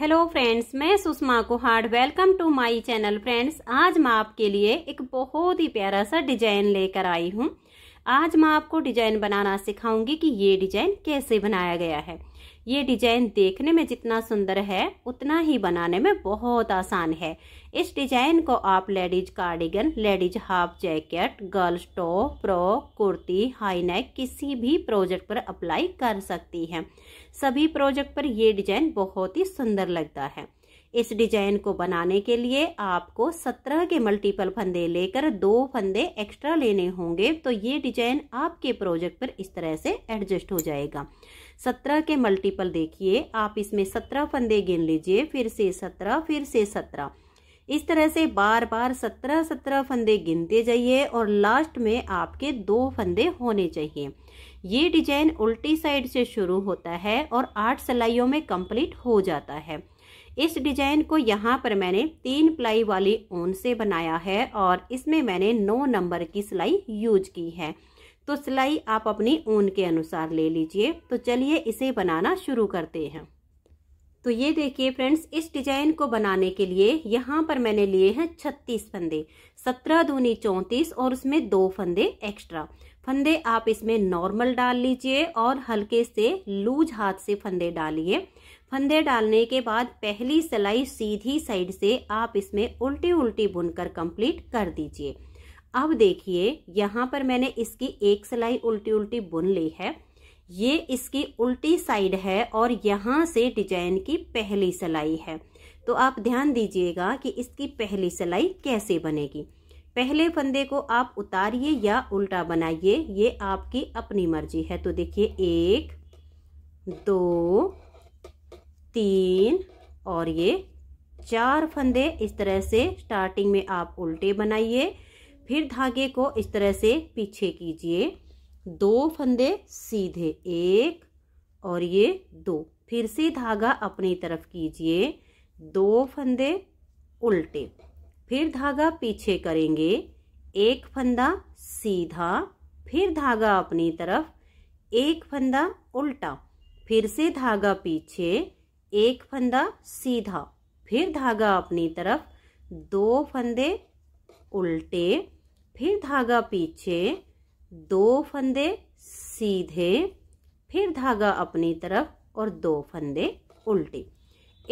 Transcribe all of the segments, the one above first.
hello friends मैं Sushma Kuhad welcome to my channel friends आज मैं आपके लिए एक बहुत ही प्यारा सा डिजाइन लेकर आई हूँ आज मैं आपको डिजाइन बनाना सिखाऊंगी कि ये डिजाइन कैसे बनाया गया है ये डिजाइन देखने में जितना सुंदर है उतना ही बनाने में बहुत आसान है इस डिजाइन को आप ladies cardigan ladies half jacket girls top प्रो कुर्ती हाई नेक किसी भी प्रोजेक्ट पर अप्लाई कर सकती हैं सभी प्रोजेक्ट पर यह डिजाइन बहुत ही सुंदर लगता है इस डिजाइन को बनाने के लिए आपको सत्रह के मल्टीपल फंदे लेकर दो फंदे एक्स्ट्रा लेने होंगे तो ये डिजाइन आपके प्रोजेक्ट पर इस तरह से एडजस्ट हो जाएगा सत्रह के मल्टीपल देखिए आप इसमें सत्रह फंदे गिन लीजिए फिर से सत्रह फिर से सत्रह इस तरह से बार बार सत्रह सत्रह फंदे गिनते जाइए और लास्ट में आपके दो फंदे होने चाहिए ये डिजाइन उल्टी साइड से शुरू होता है और आठ सिलाइयों में कंप्लीट हो जाता है इस डिजाइन को यहाँ पर मैंने तीन प्लाई वाली ऊन से बनाया है और इसमें मैंने नौ नंबर की सिलाई यूज की है तो सिलाई आप अपनी ऊन के अनुसार ले लीजिए तो चलिए इसे बनाना शुरू करते हैं तो ये देखिए फ्रेंड्स इस डिजाइन को बनाने के लिए यहाँ पर मैंने लिए हैं छत्तीस फंदे सत्रह दूनी चौंतीस और उसमें दो फंदे एक्स्ट्रा फंदे आप इसमें नॉर्मल डाल लीजिए और हल्के से लूज हाथ से फंदे डालिए फंदे डालने के बाद पहली सिलाई सीधी साइड से आप इसमें उल्टी उल्टी बुनकर कंप्लीट कर दीजिए अब देखिए यहाँ पर मैंने इसकी एक सिलाई उल्टी उल्टी बुन ली है ये इसकी उल्टी साइड है और यहाँ से डिजाइन की पहली सिलाई है तो आप ध्यान दीजिएगा कि इसकी पहली सिलाई कैसे बनेगी पहले फंदे को आप उतारिए या उल्टा बनाइए ये आपकी अपनी मर्जी है तो देखिए एक दो तीन और ये चार फंदे इस तरह से स्टार्टिंग में आप उल्टे बनाइए फिर धागे को इस तरह से पीछे कीजिए दो फंदे सीधे एक और ये दो फिर से धागा अपनी तरफ कीजिए दो फंदे उल्टे फिर धागा पीछे करेंगे एक फंदा सीधा फिर धागा अपनी तरफ एक फंदा उल्टा फिर से धागा पीछे एक फंदा सीधा फिर धागा अपनी तरफ दो फंदे उल्टे फिर धागा पीछे दो फंदे सीधे फिर धागा अपनी तरफ और दो फंदे उल्टे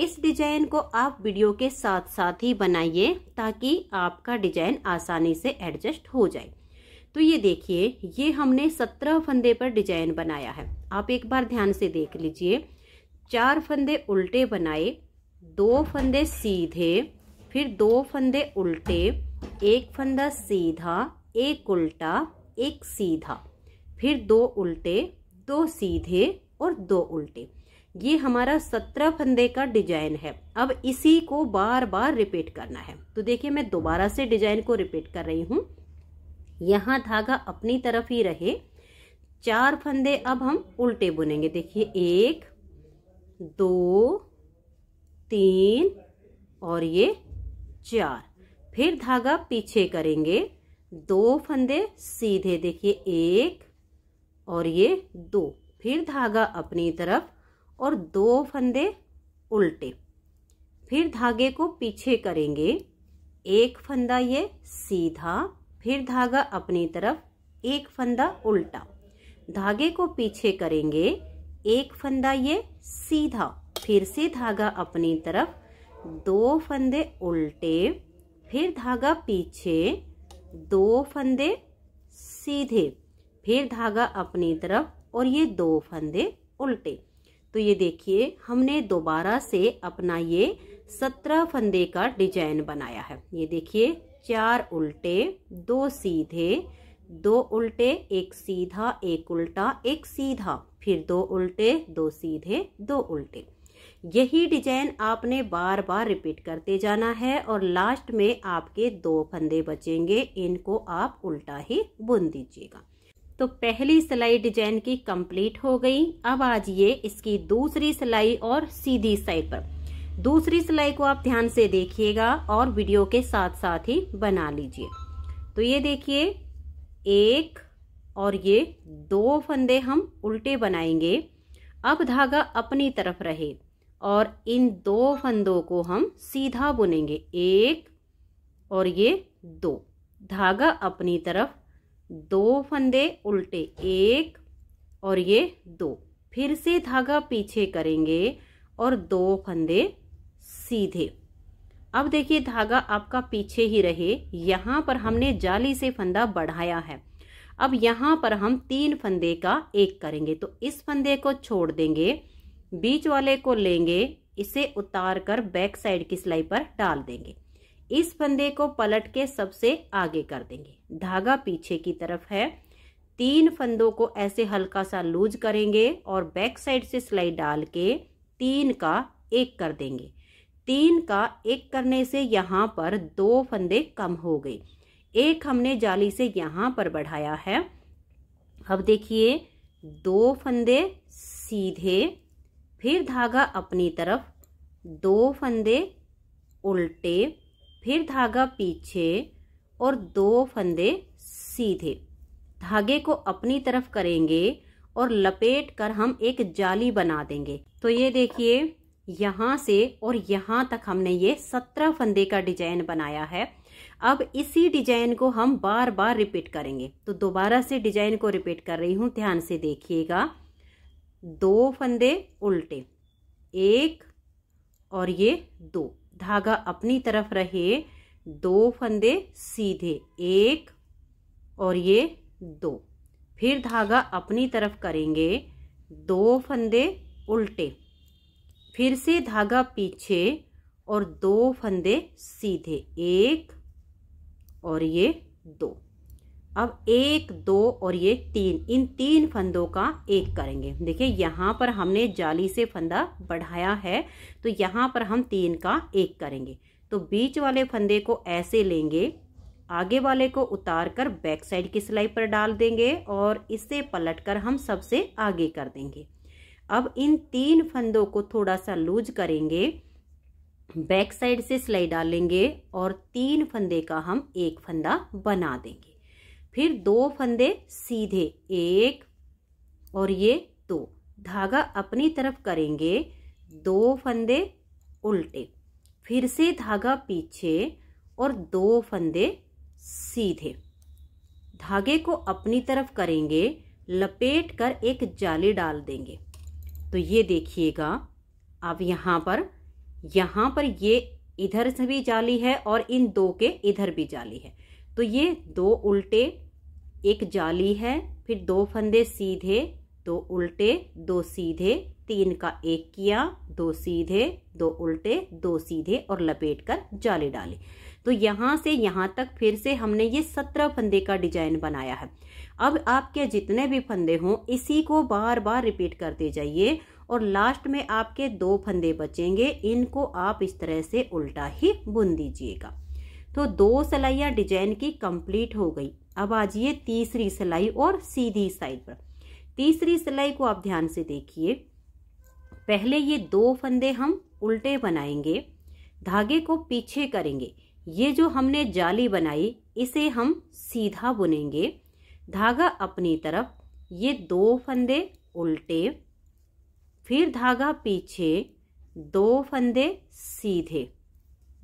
इस डिजाइन को आप वीडियो के साथ साथ ही बनाइए ताकि आपका डिजाइन आसानी से एडजस्ट हो जाए तो ये देखिए ये हमने सत्रह फंदे पर डिजाइन बनाया है आप एक बार ध्यान से देख लीजिए चार फंदे उल्टे बनाए दो फंदे सीधे फिर दो फंदे उल्टे एक फंदा सीधा एक उल्टा एक सीधा फिर दो उल्टे दो सीधे और दो उल्टे ये हमारा सत्रह फंदे का डिजाइन है अब इसी को बार बार रिपीट करना है तो देखिए मैं दोबारा से डिजाइन को रिपीट कर रही हूँ यहाँ धागा अपनी तरफ ही रहे चार फंदे अब हम उल्टे बुनेंगे देखिए एक दो तीन और ये चार फिर धागा पीछे करेंगे दो फंदे सीधे देखिए एक और ये दो फिर धागा अपनी तरफ और दो फंदे उल्टे फिर धागे को पीछे करेंगे एक फंदा ये सीधा फिर धागा अपनी तरफ एक फंदा उल्टा धागे को पीछे करेंगे एक फंदा ये सीधा फिर से धागा अपनी तरफ दो फंदे उल्टे फिर धागा पीछे दो फंदे सीधे फिर धागा अपनी तरफ और ये दो फंदे उल्टे तो ये देखिए हमने दोबारा से अपना ये सत्रह फंदे का डिजाइन बनाया है ये देखिए चार उल्टे दो सीधे दो उल्टे एक सीधा एक उल्टा एक सीधा फिर दो उल्टे दो सीधे दो उल्टे यही डिजाइन आपने बार बार रिपीट करते जाना है और लास्ट में आपके दो फंदे बचेंगे इनको आप उल्टा ही बुन दीजिएगा तो पहली सिलाई डिजाइन की कंप्लीट हो गई अब आज ये इसकी दूसरी सिलाई और सीधी साइड पर दूसरी सिलाई को आप ध्यान से देखिएगा और वीडियो के साथ साथ ही बना लीजिए तो ये देखिए एक और ये दो फंदे हम उल्टे बनाएंगे अब धागा अपनी तरफ रहे और इन दो फंदों को हम सीधा बुनेंगे एक और ये दो धागा अपनी तरफ दो फंदे उल्टे एक और ये दो फिर से धागा पीछे करेंगे और दो फंदे सीधे अब देखिए धागा आपका पीछे ही रहे यहाँ पर हमने जाली से फंदा बढ़ाया है अब यहाँ पर हम तीन फंदे का एक करेंगे तो इस फंदे को छोड़ देंगे बीच वाले को लेंगे इसे उतार कर बैक साइड की सिलाई पर डाल देंगे इस फंदे को पलट के सबसे आगे कर देंगे धागा पीछे की तरफ है तीन फंदों को ऐसे हल्का सा लूज करेंगे और बैक साइड से सिलाई डाल के तीन का एक कर देंगे तीन का एक करने से यहाँ पर दो फंदे कम हो गए एक हमने जाली से यहाँ पर बढ़ाया है अब देखिए दो फंदे सीधे फिर धागा अपनी तरफ दो फंदे उल्टे फिर धागा पीछे और दो फंदे सीधे धागे को अपनी तरफ करेंगे और लपेट कर हम एक जाली बना देंगे तो ये देखिए यहाँ से और यहाँ तक हमने ये सत्रह फंदे का डिजाइन बनाया है अब इसी डिजाइन को हम बार बार रिपीट करेंगे तो दोबारा से डिजाइन को रिपीट कर रही हूँ ध्यान से देखिएगा दो फंदे उल्टे एक और ये दो धागा अपनी तरफ रहे दो फंदे सीधे एक और ये दो फिर धागा अपनी तरफ करेंगे दो फंदे उल्टे फिर से धागा पीछे और दो फंदे सीधे एक और ये दो अब एक दो और ये तीन इन तीन फंदों का एक करेंगे देखिए यहाँ पर हमने जाली से फंदा बढ़ाया है तो यहाँ पर हम तीन का एक करेंगे तो बीच वाले फंदे को ऐसे लेंगे आगे वाले को उतार कर बैक साइड की सिलाई पर डाल देंगे और इसे पलट कर हम सबसे आगे कर देंगे अब इन तीन फंदों को थोड़ा सा लूज करेंगे बैक साइड से सिलाई डालेंगे और तीन फंदे का हम एक फंदा बना देंगे फिर दो फंदे सीधे एक और ये दो धागा अपनी तरफ करेंगे दो फंदे उल्टे फिर से धागा पीछे और दो फंदे सीधे धागे को अपनी तरफ करेंगे लपेट कर एक जाली डाल देंगे तो ये देखिएगा अब यहाँ पर यहाँ पर ये इधर से भी जाली है और इन दो के इधर भी जाली है तो ये दो उल्टे एक जाली है फिर दो फंदे सीधे दो उल्टे दो सीधे तीन का एक किया दो सीधे दो उल्टे दो सीधे और लपेट कर जाली डाली तो यहाँ से यहाँ तक फिर से हमने ये सत्रह फंदे का डिजाइन बनाया है अब आपके जितने भी फंदे हों इसी को बार बार रिपीट करते जाइए और लास्ट में आपके दो फंदे बचेंगे इनको आप इस तरह से उल्टा ही बुन दीजिएगा तो दो सलाइयाँ डिजाइन की कंप्लीट हो गई अब आ जाइए तीसरी सिलाई और सीधी साइड पर तीसरी सिलाई को आप ध्यान से देखिए पहले ये दो फंदे हम उल्टे बनाएंगे धागे को पीछे करेंगे ये जो हमने जाली बनाई इसे हम सीधा बुनेंगे धागा अपनी तरफ ये दो फंदे उल्टे फिर धागा पीछे दो फंदे सीधे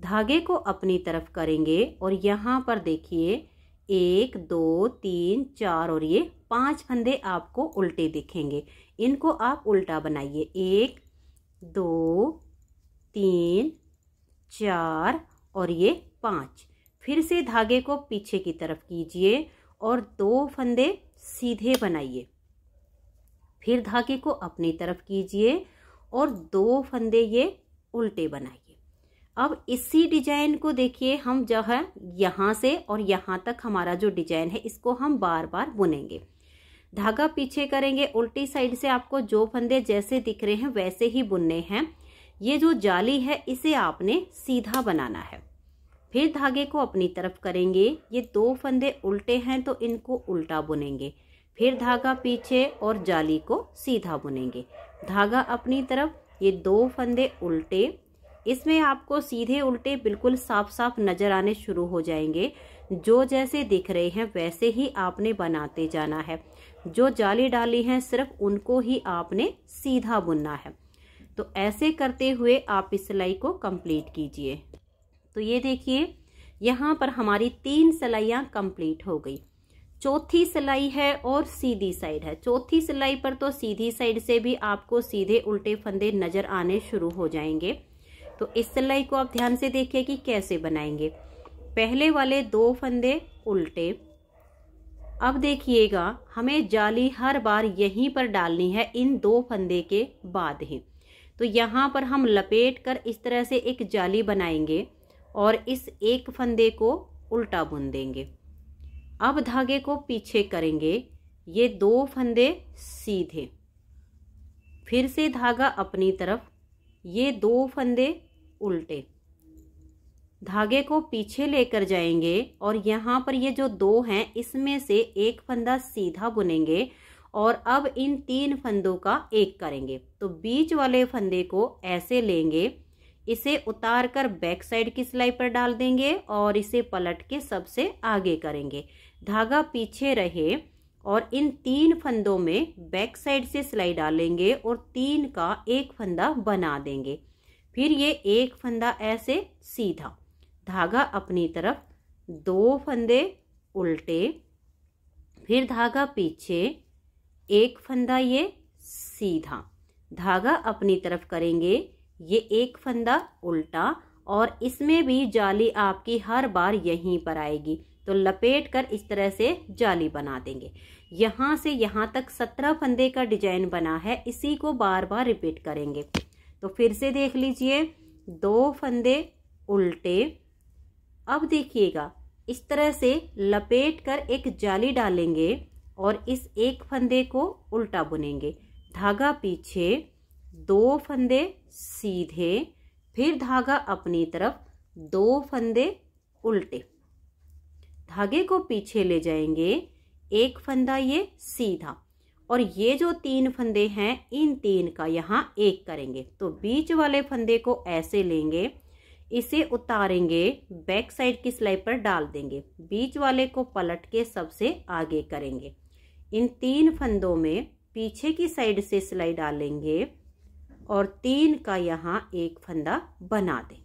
धागे को अपनी तरफ करेंगे और यहाँ पर देखिए एक दो तीन चार और ये पांच फंदे आपको उल्टे दिखेंगे इनको आप उल्टा बनाइए एक दो तीन चार और ये पाँच फिर से धागे को पीछे की तरफ कीजिए और दो फंदे सीधे बनाइए फिर धागे को अपनी तरफ कीजिए और दो फंदे ये उल्टे बनाइए अब इसी डिजाइन को देखिए हम जो है यहाँ से और यहाँ तक हमारा जो डिजाइन है इसको हम बार बार बुनेंगे धागा पीछे करेंगे उल्टी साइड से आपको जो फंदे जैसे दिख रहे हैं वैसे ही बुनने हैं ये जो जाली है इसे आपने सीधा बनाना है फिर धागे को अपनी तरफ करेंगे ये दो फंदे उल्टे हैं तो इनको उल्टा बुनेंगे फिर धागा पीछे और जाली को सीधा बुनेंगे धागा अपनी तरफ ये दो फंदे उल्टे इसमें आपको सीधे उल्टे बिल्कुल साफ साफ नज़र आने शुरू हो जाएंगे जो जैसे दिख रहे हैं वैसे ही आपने बनाते जाना है जो जाली डाली है सिर्फ उनको ही आपने सीधा बुनना है तो ऐसे करते हुए आप इस सिलाई को कंप्लीट कीजिए तो ये देखिए यहाँ पर हमारी तीन सिलाइयाँ कंप्लीट हो गई चौथी सिलाई है और सीधी साइड है चौथी सिलाई पर तो सीधी साइड से भी आपको सीधे उल्टे फंदे नज़र आने शुरू हो जाएंगे तो इस सिलाई को आप ध्यान से देखिए कि कैसे बनाएंगे पहले वाले दो फंदे उल्टे अब देखिएगा हमें जाली हर बार यहीं पर डालनी है इन दो फंदे के बाद ही तो यहाँ पर हम लपेट कर इस तरह से एक जाली बनाएंगे और इस एक फंदे को उल्टा बुन देंगे अब धागे को पीछे करेंगे ये दो फंदे सीधे फिर से धागा अपनी तरफ ये दो फंदे उल्टे धागे को पीछे लेकर जाएंगे और यहाँ पर ये जो दो हैं इसमें से एक फंदा सीधा बुनेंगे और अब इन तीन फंदों का एक करेंगे तो बीच वाले फंदे को ऐसे लेंगे इसे उतार कर बैक साइड की सिलाई पर डाल देंगे और इसे पलट के सबसे आगे करेंगे धागा पीछे रहे और इन तीन फंदों में बैक साइड से सिलाई डालेंगे और तीन का एक फंदा बना देंगे फिर ये एक फंदा ऐसे सीधा धागा अपनी तरफ दो फंदे उल्टे फिर धागा पीछे एक फंदा ये सीधा धागा अपनी तरफ करेंगे ये एक फंदा उल्टा और इसमें भी जाली आपकी हर बार यहीं पर आएगी तो लपेट कर इस तरह से जाली बना देंगे यहाँ से यहाँ तक सत्रह फंदे का डिजाइन बना है इसी को बार बार रिपीट करेंगे तो फिर से देख लीजिए दो फंदे उल्टे अब देखिएगा इस तरह से लपेट कर एक जाली डालेंगे और इस एक फंदे को उल्टा बुनेंगे धागा पीछे दो फंदे सीधे फिर धागा अपनी तरफ दो फंदे उल्टे धागे को पीछे ले जाएंगे एक फंदा ये सीधा और ये जो तीन फंदे हैं इन तीन का यहाँ एक करेंगे तो बीच वाले फंदे को ऐसे लेंगे इसे उतारेंगे बैक साइड की सिलाई पर डाल देंगे बीच वाले को पलट के सबसे आगे करेंगे इन तीन फंदों में पीछे की साइड से सिलाई डालेंगे और तीन का यहाँ एक फंदा बना देंगे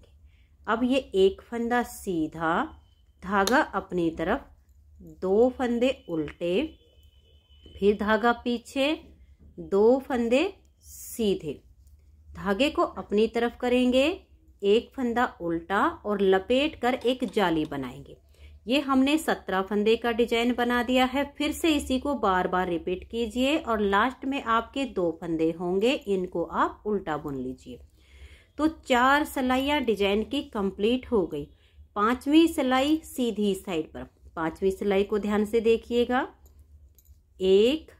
अब ये एक फंदा सीधा धागा अपनी तरफ दो फंदे उल्टे फिर धागा पीछे दो फंदे सीधे धागे को अपनी तरफ करेंगे एक फंदा उल्टा और लपेट कर एक जाली बनाएंगे ये हमने सत्रह फंदे का डिजाइन बना दिया है फिर से इसी को बार बार रिपीट कीजिए और लास्ट में आपके दो फंदे होंगे इनको आप उल्टा बुन लीजिए तो चार सिलाइयाँ डिजाइन की कंप्लीट हो गई पांचवी सिलाई सीधी साइड पर पांचवी सिलाई को ध्यान से देखिएगा एक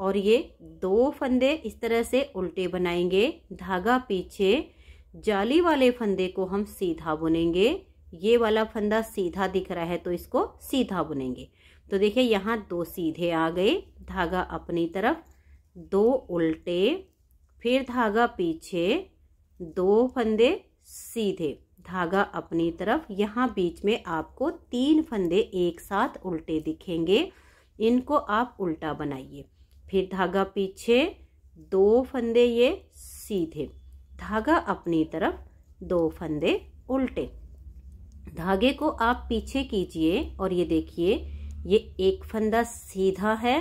और ये दो फंदे इस तरह से उल्टे बनाएंगे धागा पीछे जाली वाले फंदे को हम सीधा बुनेंगे ये वाला फंदा सीधा दिख रहा है तो इसको सीधा बुनेंगे तो देखिए यहाँ दो सीधे आ गए धागा अपनी तरफ दो उल्टे फिर धागा पीछे दो फंदे सीधे धागा अपनी तरफ यहाँ बीच में आपको तीन फंदे एक साथ उल्टे दिखेंगे इनको आप उल्टा बनाइए फिर धागा पीछे दो फंदे ये सीधे धागा अपनी तरफ दो फंदे उल्टे धागे को आप पीछे कीजिए और ये देखिए ये एक फंदा सीधा है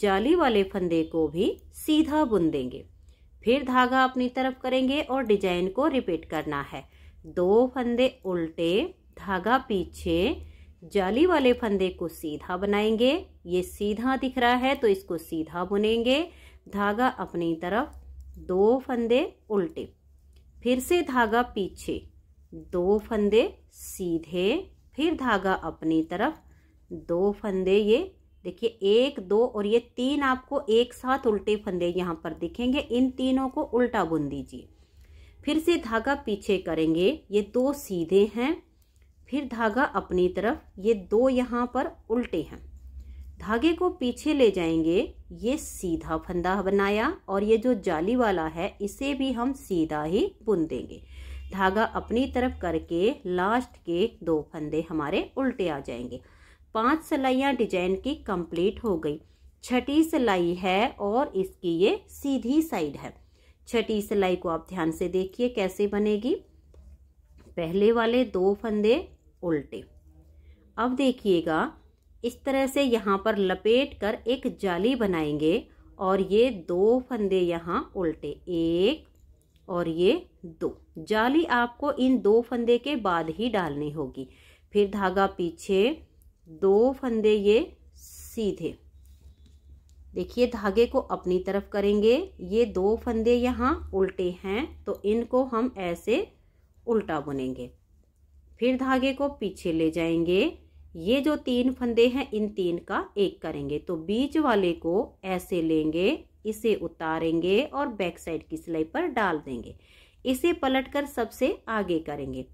जाली वाले फंदे को भी सीधा बुन देंगे फिर धागा अपनी तरफ करेंगे और डिजाइन को रिपीट करना है दो फंदे उल्टे धागा पीछे जाली वाले फंदे को सीधा बनाएंगे ये सीधा दिख रहा है तो इसको सीधा बुनेंगे धागा अपनी तरफ दो फंदे उल्टे फिर से धागा पीछे दो फंदे सीधे फिर धागा अपनी तरफ दो फंदे ये देखिए एक दो और ये तीन आपको एक साथ उल्टे फंदे यहाँ पर दिखेंगे इन तीनों को उल्टा बुन दीजिए फिर से धागा पीछे करेंगे ये दो सीधे हैं फिर धागा अपनी तरफ ये दो यहाँ पर उल्टे हैं धागे को पीछे ले जाएंगे ये सीधा फंदा बनाया और ये जो जाली वाला है इसे भी हम सीधा ही बुन देंगे धागा अपनी तरफ करके लास्ट के दो फंदे हमारे उल्टे आ जाएंगे पांच सिलाइयाँ डिजाइन की कंप्लीट हो गई छठी सिलाई है और इसकी ये सीधी साइड है छठी सिलाई को आप ध्यान से देखिए कैसे बनेगी पहले वाले दो फंदे उल्टे अब देखिएगा इस तरह से यहाँ पर लपेट कर एक जाली बनाएंगे और ये दो फंदे यहाँ उल्टे एक और ये दो जाली आपको इन दो फंदे के बाद ही डालनी होगी फिर धागा पीछे दो फंदे ये सीधे देखिए धागे को अपनी तरफ करेंगे ये दो फंदे यहाँ उल्टे हैं तो इनको हम ऐसे उल्टा बुनेंगे फिर धागे को पीछे ले जाएंगे ये जो तीन फंदे हैं इन तीन का एक करेंगे तो बीच वाले को ऐसे लेंगे इसे उतारेंगे और बैक साइड की सिलाई पर डाल देंगे इसे पलटकर सबसे आगे करेंगे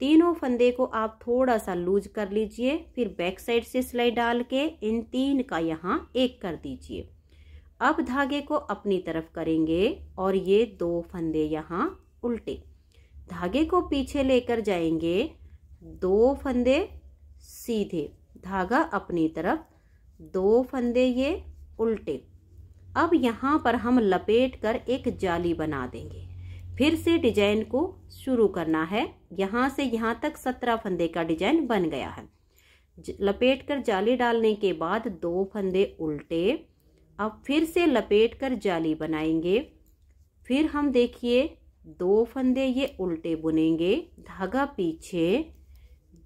तीनों फंदे को आप थोड़ा सा लूज कर लीजिए फिर बैक साइड से सिलाई डाल के इन तीन का यहाँ एक कर दीजिए अब धागे को अपनी तरफ करेंगे और ये दो फंदे यहाँ उल्टे धागे को पीछे लेकर जाएंगे दो फंदे सीधे धागा अपनी तरफ दो फंदे ये उल्टे अब यहाँ पर हम लपेट कर एक जाली बना देंगे फिर से डिजाइन को शुरू करना है यहाँ से यहाँ तक सत्रह फंदे का डिजाइन बन गया है लपेट कर जाली डालने के बाद दो फंदे उल्टे अब फिर से लपेट कर जाली बनाएंगे फिर हम देखिए दो फंदे ये उल्टे बुनेंगे धागा पीछे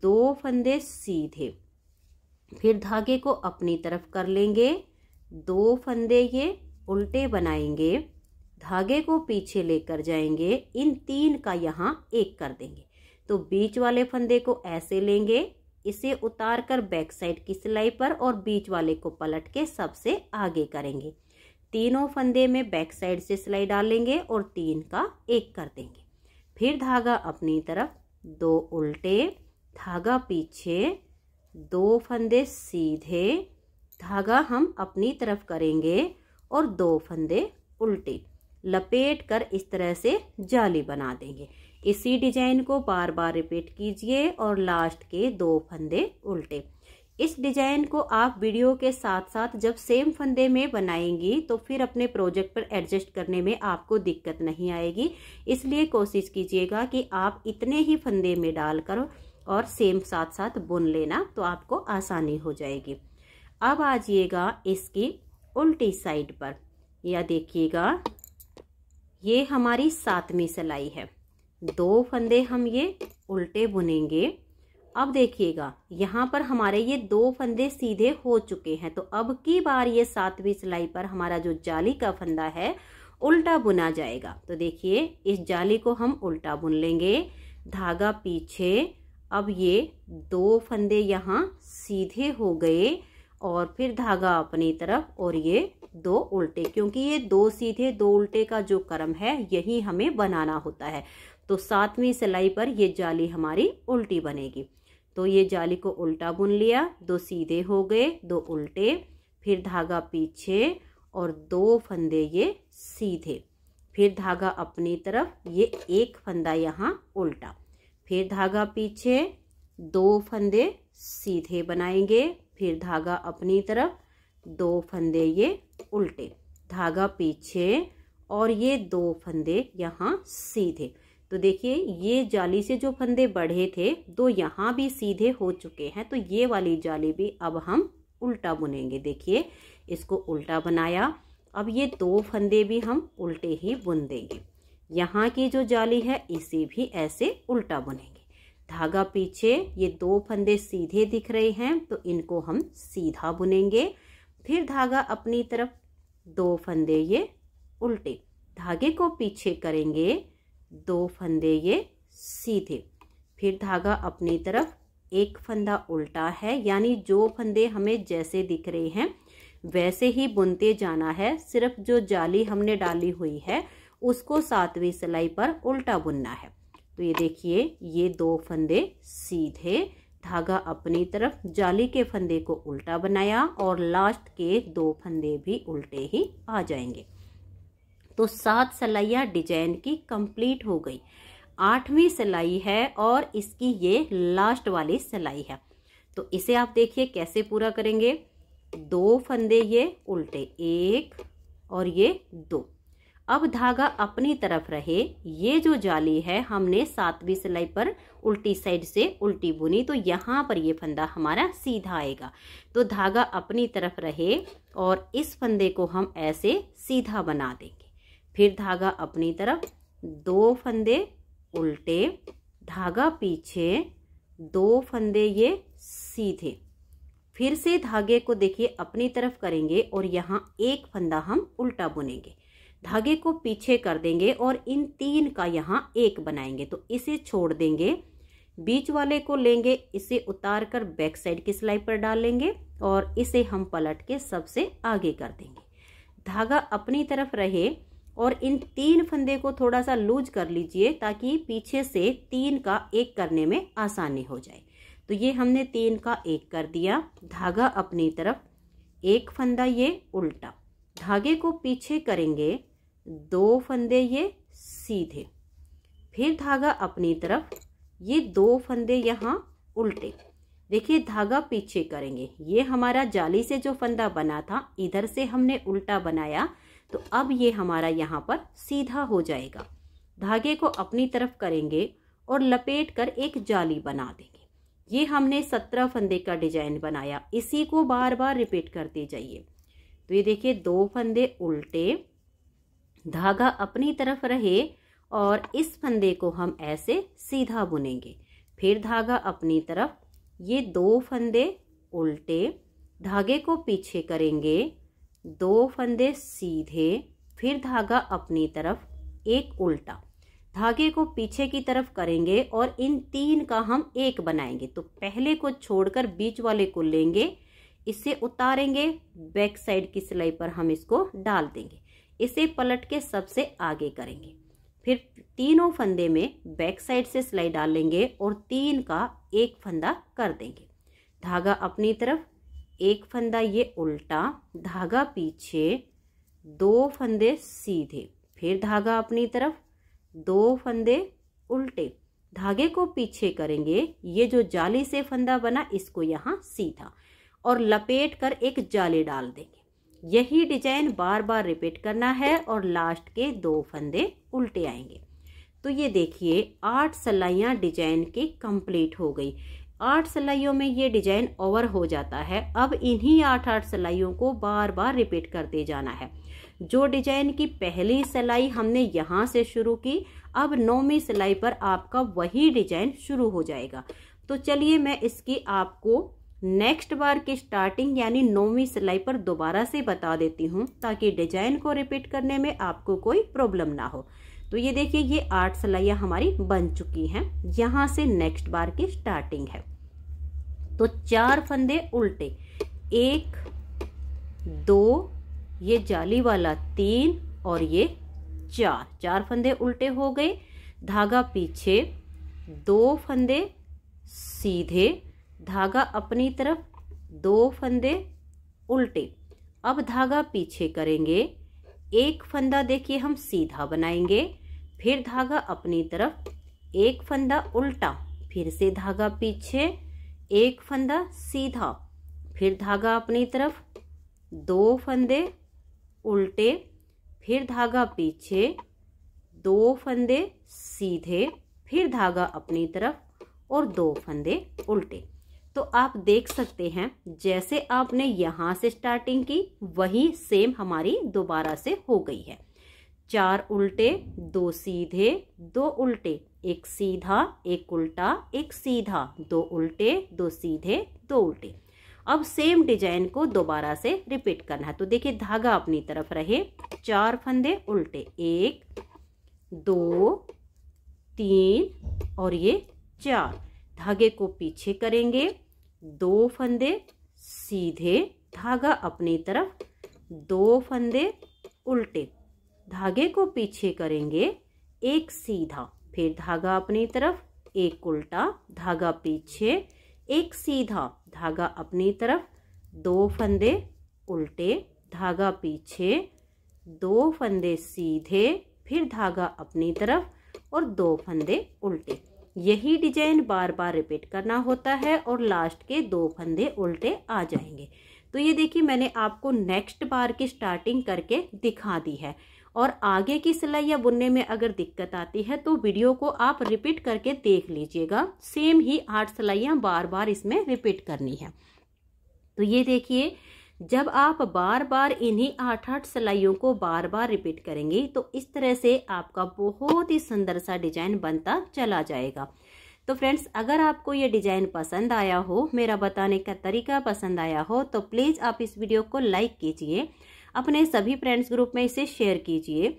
दो फंदे सीधे फिर धागे को अपनी तरफ कर लेंगे दो फंदे ये उल्टे बनाएंगे धागे को पीछे लेकर जाएंगे इन तीन का यहाँ एक कर देंगे तो बीच वाले फंदे को ऐसे लेंगे इसे उतार कर बैक साइड की सिलाई पर और बीच वाले को पलट के सबसे आगे करेंगे तीनों फंदे में बैक साइड से सिलाई डालेंगे और तीन का एक कर देंगे फिर धागा अपनी तरफ दो उल्टे धागा पीछे दो फंदे सीधे धागा हम अपनी तरफ करेंगे और दो फंदे उल्टे लपेट कर इस तरह से जाली बना देंगे इसी डिजाइन को बार बार रिपीट कीजिए और लास्ट के दो फंदे उल्टे इस डिजाइन को आप वीडियो के साथ साथ जब सेम फंदे में बनाएंगी तो फिर अपने प्रोजेक्ट पर एडजस्ट करने में आपको दिक्कत नहीं आएगी इसलिए कोशिश कीजिएगा कि आप इतने ही फंदे में डालकर और सेम साथ साथ बुन लेना तो आपको आसानी हो जाएगी अब आ जाइएगा इसकी उल्टी साइड पर या देखिएगा ये हमारी सातवीं सिलाई है दो फंदे हम ये उल्टे बुनेंगे अब देखिएगा यहाँ पर हमारे ये दो फंदे सीधे हो चुके हैं तो अब की बार ये सातवीं सिलाई पर हमारा जो जाली का फंदा है उल्टा बुना जाएगा तो देखिए इस जाली को हम उल्टा बुन लेंगे धागा पीछे अब ये दो फंदे यहाँ सीधे हो गए और फिर धागा अपनी तरफ और ये दो उल्टे क्योंकि ये दो सीधे दो उल्टे का जो क्रम है यही हमें बनाना होता है तो सातवीं सिलाई पर ये जाली हमारी उल्टी बनेगी तो ये जाली को उल्टा बुन लिया दो सीधे हो गए दो उल्टे फिर धागा पीछे और दो फंदे ये सीधे फिर धागा अपनी तरफ ये एक फंदा यहाँ उल्टा फिर धागा पीछे दो फंदे सीधे बनाएंगे फिर धागा अपनी तरफ दो फंदे ये उल्टे धागा पीछे और ये दो फंदे यहाँ सीधे तो देखिए ये जाली से जो फंदे बढ़े थे दो यहाँ भी सीधे हो चुके हैं तो ये वाली जाली भी अब हम उल्टा बुनेंगे देखिए इसको उल्टा बनाया अब ये दो फंदे भी हम उल्टे ही बुन देंगे यहाँ की जो जाली है इसे भी ऐसे उल्टा बुनेंगे धागा पीछे ये दो फंदे सीधे दिख रहे हैं तो इनको हम सीधा बुनेंगे फिर धागा अपनी तरफ दो फंदे ये उल्टे धागे को पीछे करेंगे दो फंदे ये सीधे फिर धागा अपनी तरफ एक फंदा उल्टा है यानी जो फंदे हमें जैसे दिख रहे हैं वैसे ही बुनते जाना है सिर्फ जो जाली हमने डाली हुई है उसको सातवीं सिलाई पर उल्टा बुनना है तो ये देखिए ये दो फंदे सीधे धागा अपनी तरफ जाली के फंदे को उल्टा बनाया और लास्ट के दो फंदे भी उल्टे ही आ जाएंगे तो सात सलाइया डिजाइन की कंप्लीट हो गई आठवीं सिलाई है और इसकी ये लास्ट वाली सिलाई है तो इसे आप देखिए कैसे पूरा करेंगे दो फंदे ये उल्टे एक और ये दो अब धागा अपनी तरफ रहे ये जो जाली है हमने सातवीं सिलाई पर उल्टी साइड से उल्टी बुनी तो यहाँ पर ये फंदा हमारा सीधा आएगा तो धागा अपनी तरफ रहे और इस फंदे को हम ऐसे सीधा बना देंगे फिर धागा अपनी तरफ दो फंदे उल्टे धागा पीछे दो फंदे ये सीधे फिर से धागे को देखिए अपनी तरफ करेंगे और यहाँ एक फंदा हम उल्टा बुनेंगे धागे को पीछे कर देंगे और इन तीन का यहाँ एक बनाएंगे तो इसे छोड़ देंगे बीच वाले को लेंगे इसे उतार कर बैक साइड की सिलाई पर डालेंगे और इसे हम पलट के सबसे आगे कर देंगे धागा अपनी तरफ रहे और इन तीन फंदे को थोड़ा सा लूज कर लीजिए ताकि पीछे से तीन का एक करने में आसानी हो जाए तो ये हमने तीन का एक कर दिया धागा अपनी तरफ एक फंदा ये उल्टा धागे को पीछे करेंगे दो फंदे ये सीधे फिर धागा अपनी तरफ ये दो फंदे यहाँ उल्टे देखिए धागा पीछे करेंगे ये हमारा जाली से जो फंदा बना था इधर से हमने उल्टा बनाया तो अब ये हमारा यहाँ पर सीधा हो जाएगा धागे को अपनी तरफ करेंगे और लपेट कर एक जाली बना देंगे ये हमने सत्रह फंदे का डिजाइन बनाया इसी को बार बार रिपीट करते जाइए तो ये देखिए दो फंदे उल्टे धागा अपनी तरफ रहे और इस फंदे को हम ऐसे सीधा बुनेंगे फिर धागा अपनी तरफ ये दो फंदे उल्टे धागे को पीछे करेंगे दो फंदे सीधे फिर धागा अपनी तरफ एक उल्टा धागे को पीछे की तरफ करेंगे और इन तीन का हम एक बनाएंगे तो पहले को छोड़कर बीच वाले को लेंगे इसे उतारेंगे बैक साइड की सिलाई पर हम इसको डाल देंगे इसे पलट के सबसे आगे करेंगे फिर तीनों फंदे में बैक साइड से सिलाई डाल लेंगे और तीन का एक फंदा कर देंगे धागा अपनी तरफ एक फंदा ये उल्टा धागा पीछे दो फंदे सीधे फिर धागा अपनी तरफ दो फंदे उल्टे धागे को पीछे करेंगे ये जो जाली से फंदा बना इसको यहाँ सीधा और लपेट कर एक जाली डाल देंगे यही डिजाइन बार बार रिपीट करना है और लास्ट के दो फंदे उल्टे आएंगे तो ये देखिए आठ सलाइयाँ डिजाइन की कंप्लीट हो गई आठ सलाइयों में ये डिजाइन ओवर हो जाता है अब इन्हीं आठ आठ सलाइयों को बार बार रिपीट करते जाना है जो डिजाइन की पहली सिलाई हमने यहाँ से शुरू की अब नौवीं सिलाई पर आपका वही डिजाइन शुरू हो जाएगा तो चलिए मैं इसकी आपको नेक्स्ट बार की स्टार्टिंग यानी नौवीं सिलाई पर दोबारा से बता देती हूँ ताकि डिजाइन को रिपीट करने में आपको कोई प्रॉब्लम ना हो तो ये देखिए ये आठ सिलाइयाँ हमारी बन चुकी हैं यहाँ से नेक्स्ट बार की स्टार्टिंग है तो चार फंदे उल्टे एक दो ये जाली वाला तीन और ये चार चार फंदे उल्टे हो गए धागा पीछे दो फंदे सीधे धागा अपनी तरफ दो फंदे उल्टे अब धागा पीछे करेंगे एक फंदा देखिए हम सीधा बनाएंगे फिर धागा अपनी तरफ एक फंदा उल्टा फिर से धागा पीछे एक फंदा सीधा फिर धागा अपनी तरफ दो फंदे उल्टे फिर धागा पीछे दो फंदे सीधे फिर धागा अपनी तरफ और दो फंदे उल्टे तो आप देख सकते हैं जैसे आपने यहाँ से स्टार्टिंग की वही सेम हमारी दोबारा से हो गई है चार उल्टे दो सीधे दो उल्टे एक सीधा एक उल्टा एक सीधा दो उल्टे दो सीधे दो उल्टे अब सेम डिजाइन को दोबारा से रिपीट करना है तो देखिए धागा अपनी तरफ रहे चार फंदे उल्टे एक दो तीन और ये चार धागे को पीछे करेंगे दो फंदे सीधे धागा अपनी तरफ दो फंदे उल्टे धागे को पीछे करेंगे एक सीधा फिर धागा अपनी तरफ एक उल्टा धागा पीछे एक सीधा धागा अपनी तरफ दो फंदे उल्टे धागा पीछे दो फंदे सीधे फिर धागा अपनी तरफ और दो फंदे उल्टे यही डिजाइन बार बार रिपीट करना होता है और लास्ट के दो फंदे उल्टे आ जाएंगे तो ये देखिए मैंने आपको नेक्स्ट बार की स्टार्टिंग करके दिखा दी है और आगे की सिलाई या बुनने में अगर दिक्कत आती है तो वीडियो को आप रिपीट करके देख लीजिएगा सेम ही आठ सिलाइयाँ बार बार इसमें रिपीट करनी है तो ये देखिए जब आप बार बार इन्हीं आठ आठ सिलाइयों को बार बार रिपीट करेंगे तो इस तरह से आपका बहुत ही सुंदर सा डिजाइन बनता चला जाएगा तो फ्रेंड्स अगर आपको ये डिज़ाइन पसंद आया हो मेरा बताने का तरीका पसंद आया हो तो प्लीज़ आप इस वीडियो को लाइक कीजिए अपने सभी फ्रेंड्स ग्रुप में इसे शेयर कीजिए